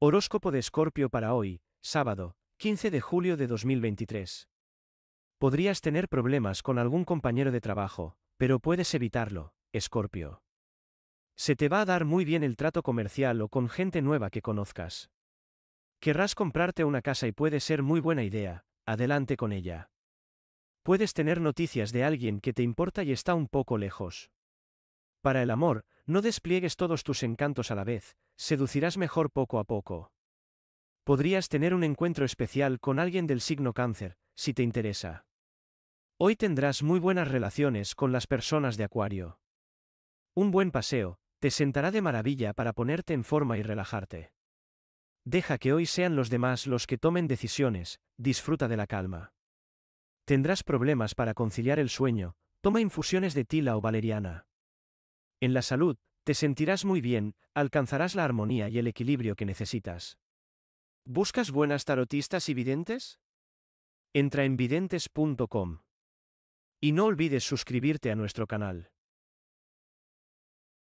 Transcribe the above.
Horóscopo de Escorpio para hoy, sábado, 15 de julio de 2023. Podrías tener problemas con algún compañero de trabajo, pero puedes evitarlo, Escorpio. Se te va a dar muy bien el trato comercial o con gente nueva que conozcas. Querrás comprarte una casa y puede ser muy buena idea, adelante con ella. Puedes tener noticias de alguien que te importa y está un poco lejos. Para el amor, no despliegues todos tus encantos a la vez, seducirás mejor poco a poco. Podrías tener un encuentro especial con alguien del signo cáncer, si te interesa. Hoy tendrás muy buenas relaciones con las personas de Acuario. Un buen paseo, te sentará de maravilla para ponerte en forma y relajarte. Deja que hoy sean los demás los que tomen decisiones, disfruta de la calma. Tendrás problemas para conciliar el sueño, toma infusiones de tila o valeriana. En la salud, te sentirás muy bien, alcanzarás la armonía y el equilibrio que necesitas. ¿Buscas buenas tarotistas y videntes? Entra en videntes.com. Y no olvides suscribirte a nuestro canal.